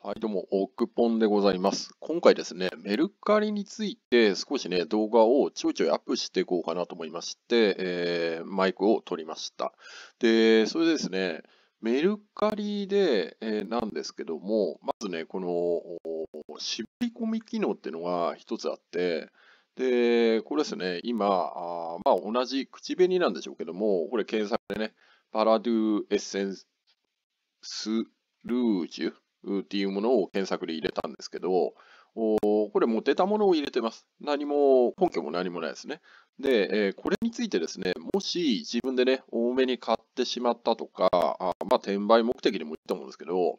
はい、どうも、オクポンでございます。今回ですね、メルカリについて少しね、動画をちょいちょいアップしていこうかなと思いまして、えー、マイクを取りました。で、それでですね、メルカリで、えー、なんですけども、まずね、この、絞り込み機能っていうのが一つあって、で、これですね、今、あまあ同じ口紅なんでしょうけども、これ検索でね、パラドゥエッセンスルージュっていうものを検索で入れたんですけど、これも出たものを入れてます。何も、根拠も何もないですね。で、えこれについてですね、もし自分でね、多めに買ってしまったとか、あまあ、転売目的でもいいと思うんですけど、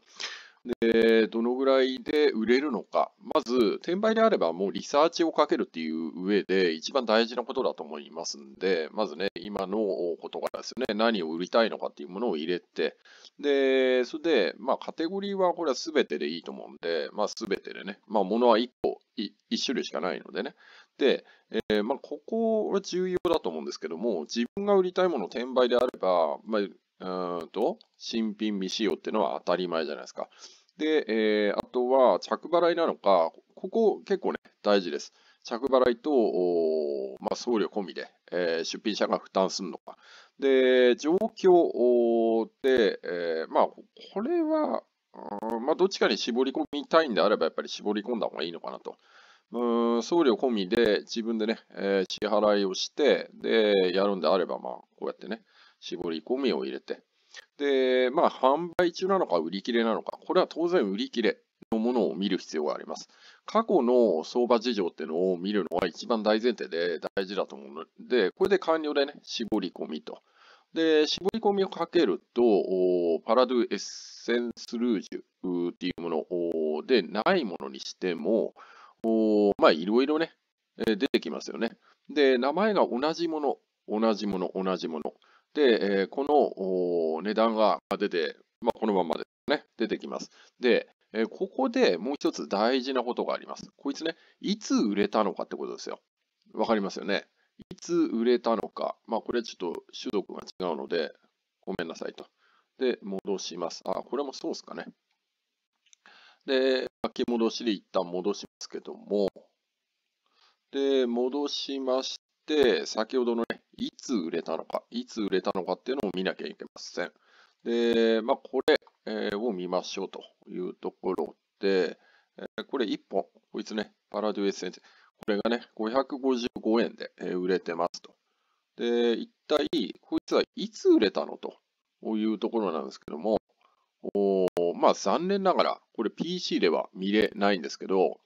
で、どのぐらいで売れるのか。まず、転売であればもうリサーチをかけるっていう上で一番大事なことだと思いますんで、まずね、今のことからですね、何を売りたいのかっていうものを入れて、で、それで、まあカテゴリーはこれは全てでいいと思うんで、まあ全てでね、まあ物は1個、1種類しかないのでね。で、えー、まあここは重要だと思うんですけども、自分が売りたいもの転売であれば、まあうんと、新品未使用っていうのは当たり前じゃないですか。で、えー、あとは着払いなのか、ここ結構ね、大事です。着払いと、まあ、送料込みで、えー、出品者が負担するのか。で、状況で、えー、まあ、これは、まあ、どっちかに絞り込みたいんであれば、やっぱり絞り込んだ方がいいのかなと。送料込みで自分でね、えー、支払いをして、で、やるんであれば、まあ、こうやってね、絞り込みを入れて、で、まあ、販売中なのか売り切れなのか、これは当然売り切れのものを見る必要があります。過去の相場事情っていうのを見るのは一番大前提で大事だと思うので、これで完了でね、絞り込みと。で、絞り込みをかけると、パラドゥエッセンスルージュっていうものでないものにしても、まあ、いろいろね、え出てきますよね。で、名前が同じもの、同じもの、同じもの。で、えこの値段が出て、まあ、このままでね、出てきます。で、えここでもう一つ大事なことがあります。こいつね、いつ売れたのかってことですよ。わかりますよね。いつ売れたのか。まあ、これちょっと種族が違うので、ごめんなさいと。で、戻します。あ、これもそうですかね。で、巻き戻しで一旦戻しますけども、で、戻しまして、先ほどのね、いつ売れたのか、いつ売れたのかっていうのを見なきゃいけません。で、まあ、これ、えを見ましょうというところで、えこれ1本、こいつね、パラデュエッセンこれがね、555円で、え売れてますと。で、一体、こいつはいつ売れたのというところなんですけども、おまあ残念ながら、これ PC では見れないんですけど、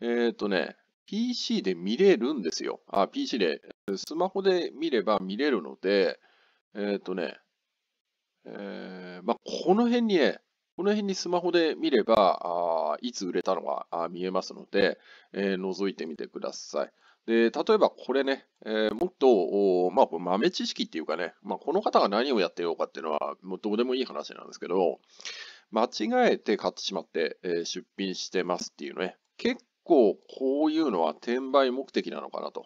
えっ、ー、とね、PC で見れるんですよ。あ、PC で、スマホで見れば見れるので、えっ、ー、とね、えー、まあこの辺にね、この辺にスマホで見れば、あいつ売れたのが見えますので、えー、覗いてみてください。で、例えばこれね、えー、もっと、まあ、豆知識っていうかね、まあ、この方が何をやってようかっていうのは、もうどうでもいい話なんですけど、間違えて買ってしまって、えー、出品してますっていうね、結構こういうのは転売目的なのかなと。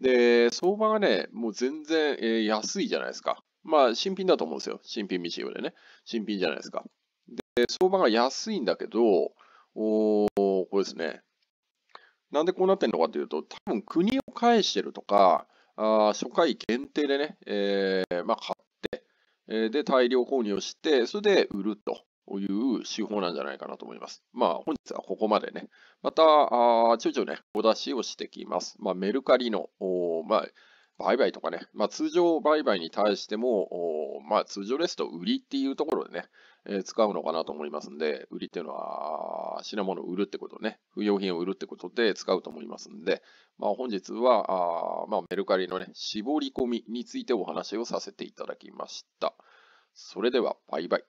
で、相場がね、もう全然、えー、安いじゃないですか。まあ、新品だと思うんですよ。新品未使用でね。新品じゃないですか。で、相場が安いんだけど、おこれですね、なんでこうなってんのかというと、多分国を返してるとか、あ初回限定でね、えー、まあ、買って、えー、で、大量購入をして、それで売ると。いう手法なんじゃないかなと思います。まあ、本日はここまでね。また、あちょいちょいね、お出しをしてきます。まあ、メルカリの、まあ、売買とかね、まあ、通常売買に対しても、まあ、通常ですと売りっていうところでね、えー、使うのかなと思いますんで、売りっていうのは品物を売るってことね、不要品を売るってことで使うと思いますんで、まあ、本日はあ、まあ、メルカリのね、絞り込みについてお話をさせていただきました。それでは、バイバイ。